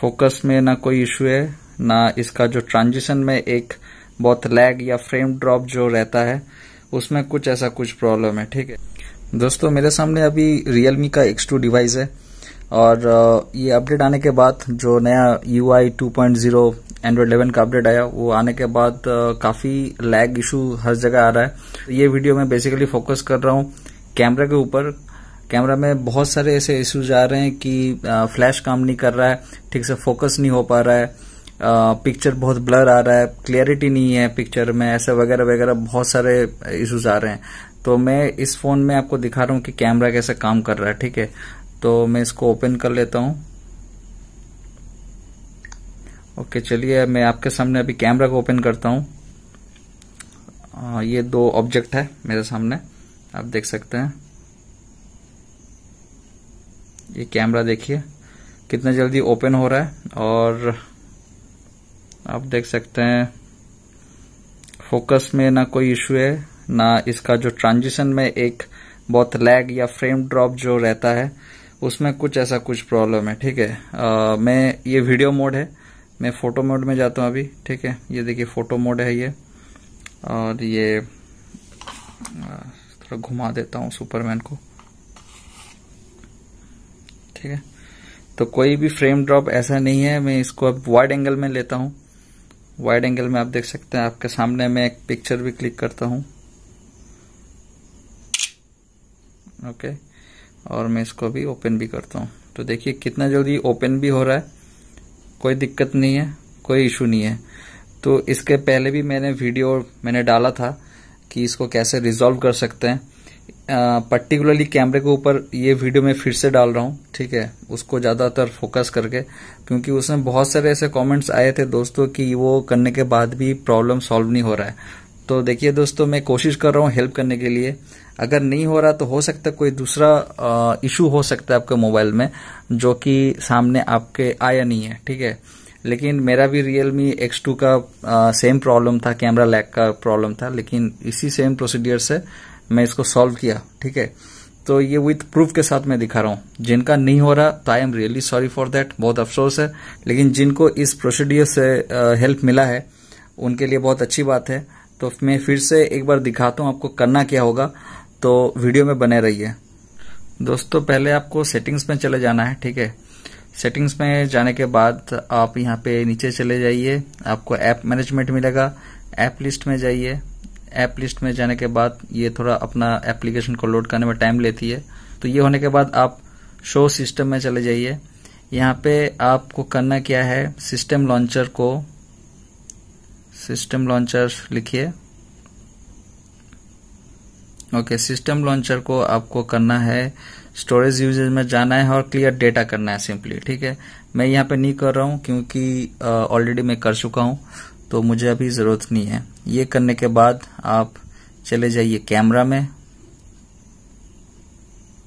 focus में ना कोई इशू है ना इसका जो ट्रांजिशन में एक बहुत लैग या फ्रेम ड्रॉप जो रहता है उसमें कुछ ऐसा कुछ प्रॉब्लम है ठीक है दोस्तों मेरे सामने अभी रियलमी का एक्स टू डिवाइस है और ये अपडेट आने के बाद जो नया U I two point zero android eleven का अपडेट आया वो आने के बाद काफ़ी लैग इशू हर जगह आ रहा है ये वीडियो मैं बेसिकली फोकस कर रहा हूँ कैमरा के ऊपर कैमरा में बहुत सारे ऐसे इश्यूज आ रहे हैं कि फ्लैश काम नहीं कर रहा है ठीक से फोकस नहीं हो पा रहा है पिक्चर बहुत ब्लर आ रहा है क्लियरिटी नहीं है पिक्चर में ऐसे वगैरह वगैरह बहुत सारे इश्यूज आ रहे हैं तो मैं इस फोन में आपको दिखा रहा हूँ कि कैमरा कैसे काम कर रहा है ठीक है तो मैं इसको ओपन कर लेता हूँ ओके चलिए मैं आपके सामने अभी कैमरा को ओपन करता हूँ ये दो ऑब्जेक्ट है मेरे सामने आप देख सकते हैं ये कैमरा देखिए कितना जल्दी ओपन हो रहा है और आप देख सकते हैं फोकस में ना कोई इश्यू है ना इसका जो ट्रांजिशन में एक बहुत लैग या फ्रेम ड्रॉप जो रहता है उसमें कुछ ऐसा कुछ प्रॉब्लम है ठीक है मैं ये वीडियो मोड है मैं फोटो मोड में जाता हूँ अभी ठीक है ये देखिए फोटो मोड है ये और ये थोड़ा घुमा देता हूँ सुपरमैन को ठीक है तो कोई भी फ्रेम ड्रॉप ऐसा नहीं है मैं इसको अब वाइड एंगल में लेता हूँ वाइड एंगल में आप देख सकते हैं आपके सामने मैं एक पिक्चर भी क्लिक करता हूं ओके और मैं इसको भी ओपन भी करता हूं तो देखिए कितना जल्दी ओपन भी हो रहा है कोई दिक्कत नहीं है कोई इशू नहीं है तो इसके पहले भी मैंने वीडियो मैंने डाला था कि इसको कैसे रिजोल्व कर सकते हैं पर्टिकुलरली कैमरे के ऊपर ये वीडियो मैं फिर से डाल रहा हूँ ठीक है उसको ज़्यादातर फोकस करके क्योंकि उसमें बहुत सारे ऐसे कमेंट्स आए थे दोस्तों कि वो करने के बाद भी प्रॉब्लम सॉल्व नहीं हो रहा है तो देखिए दोस्तों मैं कोशिश कर रहा हूँ हेल्प करने के लिए अगर नहीं हो रहा तो हो सकता कोई दूसरा इशू हो सकता है आपके मोबाइल में जो कि सामने आपके आया नहीं है ठीक है लेकिन मेरा भी रियल मी एक्स टू का आ, सेम प्रॉब्लम था कैमरा लैग का प्रॉब्लम था लेकिन इसी सेम प्रोसीडियर से मैं इसको सॉल्व किया ठीक है तो ये विथ प्रूफ के साथ मैं दिखा रहा हूँ जिनका नहीं हो रहा तो I am really sorry for that बहुत अफसोस है लेकिन जिनको इस प्रोसीड्यूर से हेल्प मिला है उनके लिए बहुत अच्छी बात है तो मैं फिर से एक बार दिखाता हूँ आपको करना क्या होगा तो वीडियो में बने रहिए दोस्तों पहले आपको सेटिंग्स में चले जाना है ठीक है सेटिंग्स में जाने के बाद आप यहाँ पे नीचे चले जाइए आपको ऐप मैनेजमेंट मिलेगा ऐप लिस्ट में जाइए ऐप लिस्ट में जाने के बाद ये थोड़ा अपना एप्लीकेशन को लोड करने में टाइम लेती है तो ये होने के बाद आप शो सिस्टम में चले जाइए यहाँ पे आपको करना क्या है सिस्टम लॉन्चर को सिस्टम लॉन्चर लिखिए ओके सिस्टम लॉन्चर को आपको करना है स्टोरेज यूजेज में जाना है और क्लियर डेटा करना है सिंपली ठीक है मैं यहाँ पे नहीं कर रहा हूँ क्योंकि ऑलरेडी मैं कर चुका हूँ तो मुझे अभी ज़रूरत नहीं है ये करने के बाद आप चले जाइए कैमरा में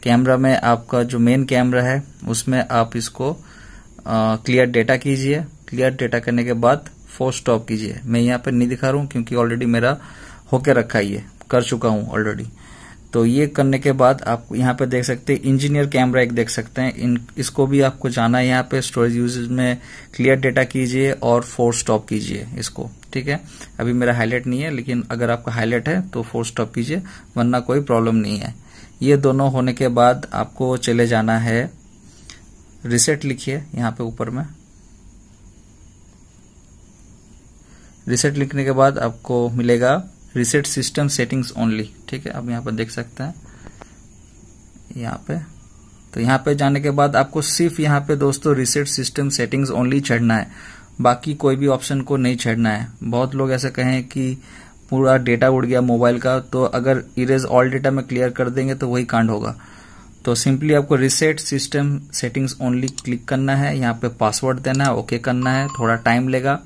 कैमरा में आपका जो मेन कैमरा है उसमें आप इसको क्लियर डेटा कीजिए क्लियर डेटा करने के बाद फोर्स स्टॉप कीजिए मैं यहाँ पर नहीं दिखा रहा हूँ क्योंकि ऑलरेडी मेरा होके रखा ही है कर चुका हूँ ऑलरेडी तो ये करने के बाद आप यहाँ पे देख सकते हैं इंजीनियर कैमरा एक देख सकते हैं इन इसको भी आपको जाना है यहाँ पे स्टोरेज यूजेज में क्लियर डेटा कीजिए और फोर स्टॉप कीजिए इसको ठीक है अभी मेरा हाईलाइट नहीं है लेकिन अगर आपका हाईलाइट है तो फोर स्टॉप कीजिए वरना कोई प्रॉब्लम नहीं है ये दोनों होने के बाद आपको चले जाना है रिसेट लिखिए यहाँ पे ऊपर में रिसेट लिखने के बाद आपको मिलेगा रिसेट सिस्टम सेटिंग्स ओनली ठीक है आप यहाँ पर देख सकते हैं यहाँ पे तो यहाँ पे जाने के बाद आपको सिर्फ यहाँ पे दोस्तों रिसेट सिस्टम सेटिंग्स ओनली छेड़ना है बाकी कोई भी ऑप्शन को नहीं छेड़ना है बहुत लोग ऐसे कहें कि पूरा डेटा उड़ गया मोबाइल का तो अगर इरेज ऑल डेटा में क्लियर कर देंगे तो वही कांड होगा तो सिंपली आपको reset system settings only click करना है यहाँ पे पासवर्ड देना है ओके करना है थोड़ा टाइम लेगा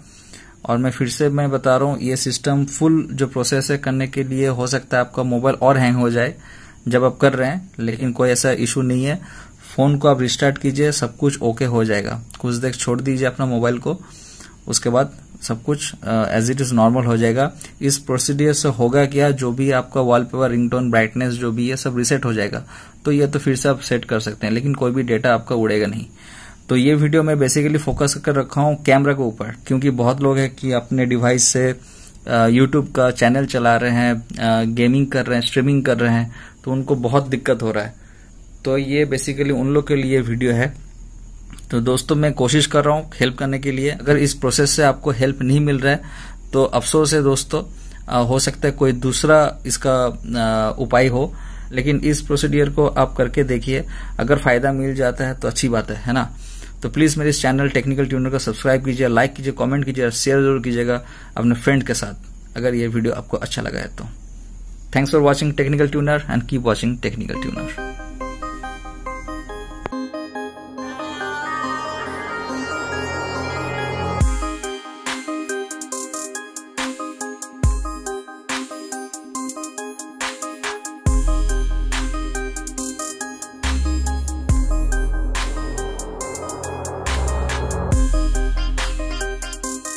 और मैं फिर से मैं बता रहा हूँ ये सिस्टम फुल जो प्रोसेस है करने के लिए हो सकता है आपका मोबाइल और हैंग हो जाए जब आप कर रहे हैं लेकिन कोई ऐसा इशू नहीं है फ़ोन को आप रिस्टार्ट कीजिए सब कुछ ओके हो जाएगा कुछ देर छोड़ दीजिए अपना मोबाइल को उसके बाद सब कुछ एज इट इज नॉर्मल हो जाएगा इस प्रोसीडियर से होगा क्या जो भी आपका वॉलपेपर रिंगटोन ब्राइटनेस जो भी है सब रिसेट हो जाएगा तो यह तो फिर से आप सेट कर सकते हैं लेकिन कोई भी डेटा आपका उड़ेगा नहीं तो ये वीडियो मैं बेसिकली फोकस कर रखा हूँ कैमरा के ऊपर क्योंकि बहुत लोग हैं कि अपने डिवाइस से यूट्यूब का चैनल चला रहे हैं गेमिंग कर रहे हैं स्ट्रीमिंग कर रहे हैं तो उनको बहुत दिक्कत हो रहा है तो ये बेसिकली उन लोग के लिए वीडियो है तो दोस्तों मैं कोशिश कर रहा हूँ हेल्प करने के लिए अगर इस प्रोसेस से आपको हेल्प नहीं मिल रहा है तो अफसोस है दोस्तों आ, हो सकता है कोई दूसरा इसका उपाय हो लेकिन इस प्रोसीडियर को आप करके देखिए अगर फायदा मिल जाता है तो अच्छी बात है है ना तो प्लीज़ मेरे इस चैनल टेक्निकल ट्यूनर को सब्सक्राइब कीजिए लाइक कीजिए कमेंट कीजिए और शेयर जरूर कीजिएगा अपने फ्रेंड के साथ अगर ये वीडियो आपको अच्छा लगा है तो thanks for watching technical tuner and keep watching technical tuner